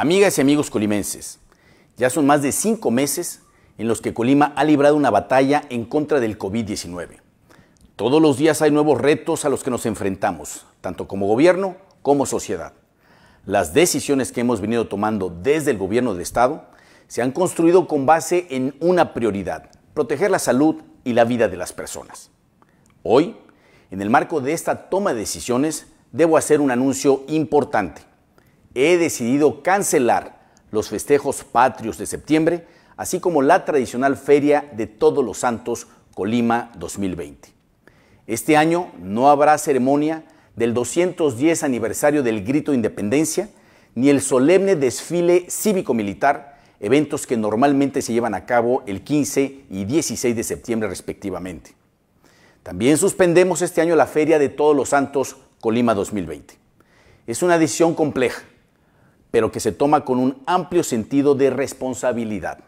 Amigas y amigos colimenses, ya son más de cinco meses en los que Colima ha librado una batalla en contra del COVID-19. Todos los días hay nuevos retos a los que nos enfrentamos, tanto como gobierno como sociedad. Las decisiones que hemos venido tomando desde el gobierno de Estado se han construido con base en una prioridad, proteger la salud y la vida de las personas. Hoy, en el marco de esta toma de decisiones, debo hacer un anuncio importante he decidido cancelar los festejos patrios de septiembre, así como la tradicional Feria de Todos los Santos Colima 2020. Este año no habrá ceremonia del 210 aniversario del Grito de Independencia, ni el solemne desfile cívico-militar, eventos que normalmente se llevan a cabo el 15 y 16 de septiembre respectivamente. También suspendemos este año la Feria de Todos los Santos Colima 2020. Es una decisión compleja, pero que se toma con un amplio sentido de responsabilidad.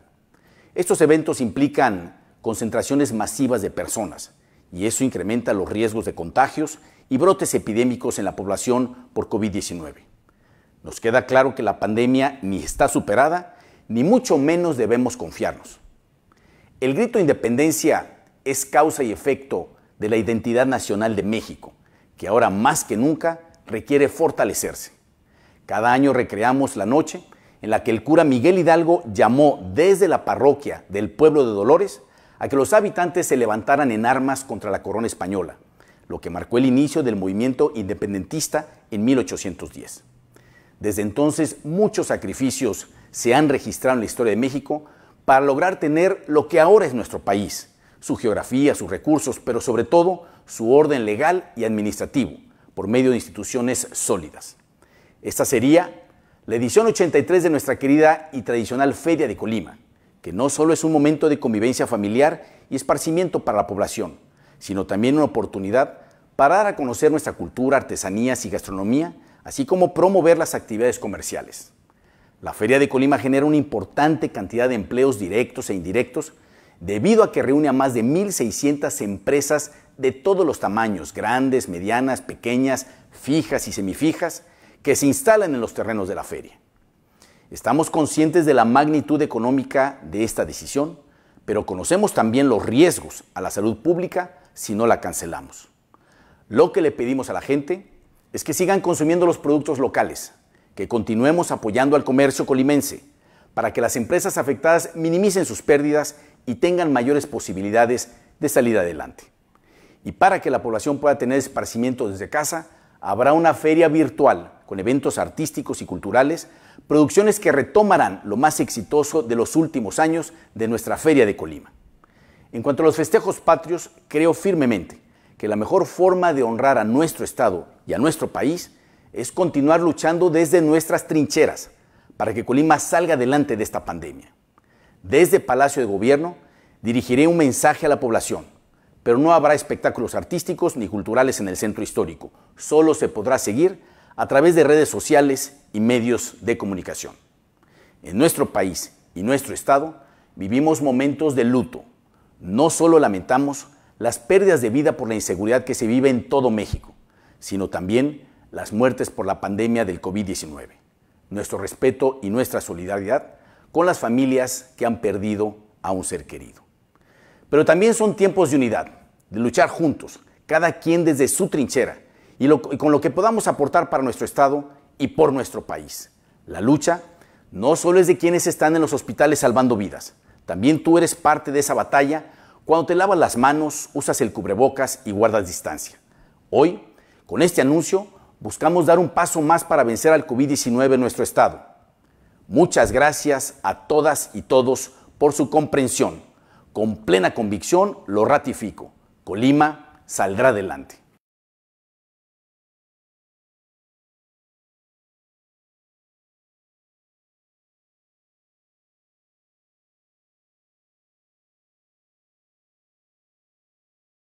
Estos eventos implican concentraciones masivas de personas y eso incrementa los riesgos de contagios y brotes epidémicos en la población por COVID-19. Nos queda claro que la pandemia ni está superada, ni mucho menos debemos confiarnos. El grito de independencia es causa y efecto de la identidad nacional de México, que ahora más que nunca requiere fortalecerse. Cada año recreamos la noche en la que el cura Miguel Hidalgo llamó desde la parroquia del pueblo de Dolores a que los habitantes se levantaran en armas contra la corona española, lo que marcó el inicio del movimiento independentista en 1810. Desde entonces muchos sacrificios se han registrado en la historia de México para lograr tener lo que ahora es nuestro país, su geografía, sus recursos, pero sobre todo su orden legal y administrativo, por medio de instituciones sólidas. Esta sería la edición 83 de nuestra querida y tradicional Feria de Colima, que no solo es un momento de convivencia familiar y esparcimiento para la población, sino también una oportunidad para dar a conocer nuestra cultura, artesanías y gastronomía, así como promover las actividades comerciales. La Feria de Colima genera una importante cantidad de empleos directos e indirectos debido a que reúne a más de 1.600 empresas de todos los tamaños, grandes, medianas, pequeñas, fijas y semifijas, que se instalen en los terrenos de la feria. Estamos conscientes de la magnitud económica de esta decisión, pero conocemos también los riesgos a la salud pública si no la cancelamos. Lo que le pedimos a la gente es que sigan consumiendo los productos locales, que continuemos apoyando al comercio colimense, para que las empresas afectadas minimicen sus pérdidas y tengan mayores posibilidades de salir adelante. Y para que la población pueda tener esparcimiento desde casa, habrá una feria virtual con eventos artísticos y culturales, producciones que retomarán lo más exitoso de los últimos años de nuestra Feria de Colima. En cuanto a los festejos patrios, creo firmemente que la mejor forma de honrar a nuestro Estado y a nuestro país es continuar luchando desde nuestras trincheras para que Colima salga adelante de esta pandemia. Desde Palacio de Gobierno dirigiré un mensaje a la población, pero no habrá espectáculos artísticos ni culturales en el centro histórico. Solo se podrá seguir a través de redes sociales y medios de comunicación. En nuestro país y nuestro Estado vivimos momentos de luto. No solo lamentamos las pérdidas de vida por la inseguridad que se vive en todo México, sino también las muertes por la pandemia del COVID-19. Nuestro respeto y nuestra solidaridad con las familias que han perdido a un ser querido. Pero también son tiempos de unidad, de luchar juntos, cada quien desde su trinchera y, con lo que podamos aportar para nuestro Estado y por nuestro país. La lucha no solo es de quienes están en los hospitales salvando vidas, también tú eres parte de esa batalla cuando te lavas las manos, usas el cubrebocas y guardas distancia. Hoy, con este anuncio, buscamos dar un paso más para vencer al COVID-19 en nuestro Estado. Muchas gracias a todas y todos por su comprensión. Con plena convicción lo ratifico. Colima saldrá adelante.